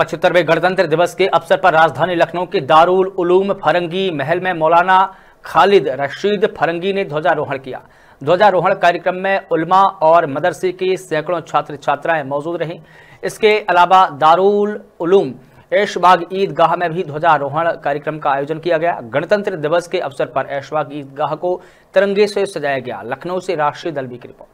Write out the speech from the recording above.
पचहत्तरवें गणतंत्र दिवस के अवसर पर राजधानी लखनऊ के दारुल उलूम फरंगी महल में मौलाना खालिद रशीद फरंगी ने ध्वजारोहण किया ध्वजारोहण कार्यक्रम में उलमा और मदरसे के सैकड़ों छात्र छात्राएं मौजूद रहीं इसके अलावा दारुल उलूम ऐशबाग ईदगाह में भी ध्वजारोहण कार्यक्रम का आयोजन किया गया गणतंत्र दिवस के अवसर पर ऐशबाग ईदगाह को तिरंगे से सजाया गया लखनऊ से राष्ट्रीय दल की रिपोर्ट